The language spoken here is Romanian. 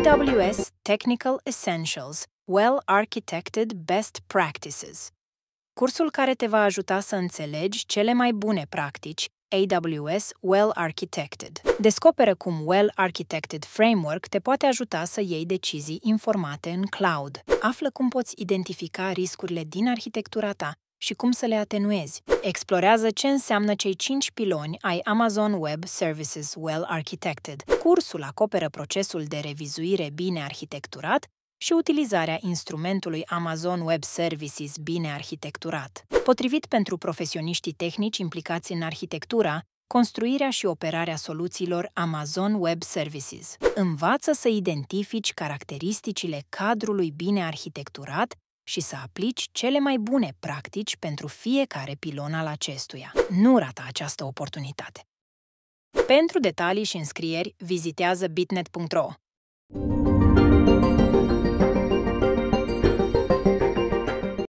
AWS Technical Essentials – Well-Architected Best Practices Cursul care te va ajuta să înțelegi cele mai bune practici AWS Well Architected. Descoperă cum Well Architected Framework te poate ajuta să iei decizii informate în cloud. Află cum poți identifica riscurile din arhitectura ta și cum să le atenuezi. Explorează ce înseamnă cei 5 piloni ai Amazon Web Services Well Architected. Cursul acoperă procesul de revizuire bine arhitecturat și utilizarea instrumentului Amazon Web Services bine arhitecturat. Potrivit pentru profesioniștii tehnici implicați în arhitectura, construirea și operarea soluțiilor Amazon Web Services. Învață să identifici caracteristicile cadrului bine arhitecturat și să aplici cele mai bune practici pentru fiecare pilon al acestuia. Nu rata această oportunitate! Pentru detalii și înscrieri, vizitează bitnet.ro.